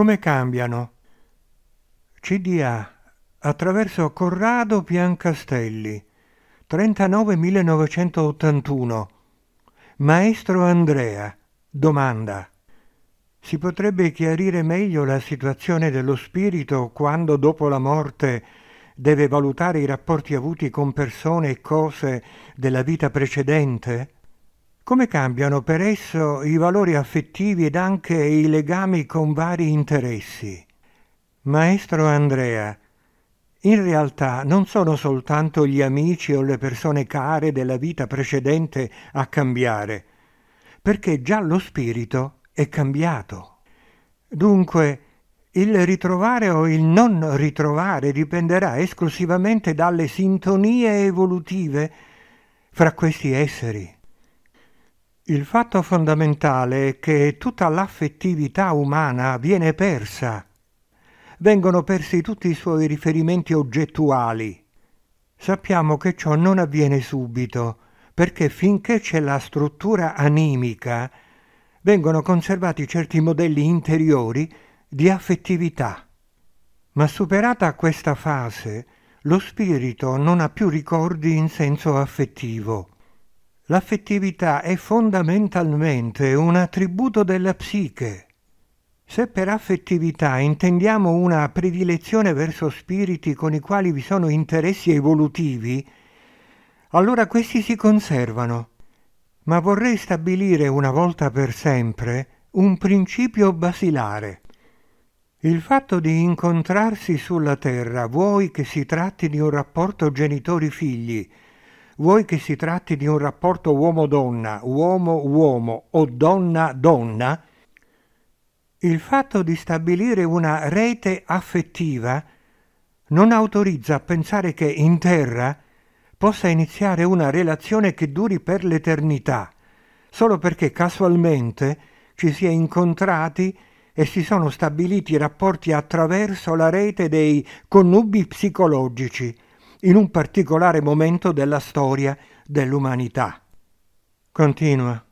Come cambiano? CDA attraverso Corrado Piancastelli 39.981 Maestro Andrea domanda si potrebbe chiarire meglio la situazione dello spirito quando dopo la morte deve valutare i rapporti avuti con persone e cose della vita precedente? Come cambiano per esso i valori affettivi ed anche i legami con vari interessi? Maestro Andrea, in realtà non sono soltanto gli amici o le persone care della vita precedente a cambiare, perché già lo spirito è cambiato. Dunque, il ritrovare o il non ritrovare dipenderà esclusivamente dalle sintonie evolutive fra questi esseri. Il fatto fondamentale è che tutta l'affettività umana viene persa. Vengono persi tutti i suoi riferimenti oggettuali. Sappiamo che ciò non avviene subito, perché finché c'è la struttura animica, vengono conservati certi modelli interiori di affettività. Ma superata questa fase, lo spirito non ha più ricordi in senso affettivo L'affettività è fondamentalmente un attributo della psiche. Se per affettività intendiamo una predilezione verso spiriti con i quali vi sono interessi evolutivi, allora questi si conservano. Ma vorrei stabilire una volta per sempre un principio basilare. Il fatto di incontrarsi sulla Terra, vuoi che si tratti di un rapporto genitori-figli, vuoi che si tratti di un rapporto uomo-donna, uomo-uomo o donna-donna, il fatto di stabilire una rete affettiva non autorizza a pensare che in terra possa iniziare una relazione che duri per l'eternità, solo perché casualmente ci si è incontrati e si sono stabiliti rapporti attraverso la rete dei connubi psicologici, in un particolare momento della storia dell'umanità. Continua.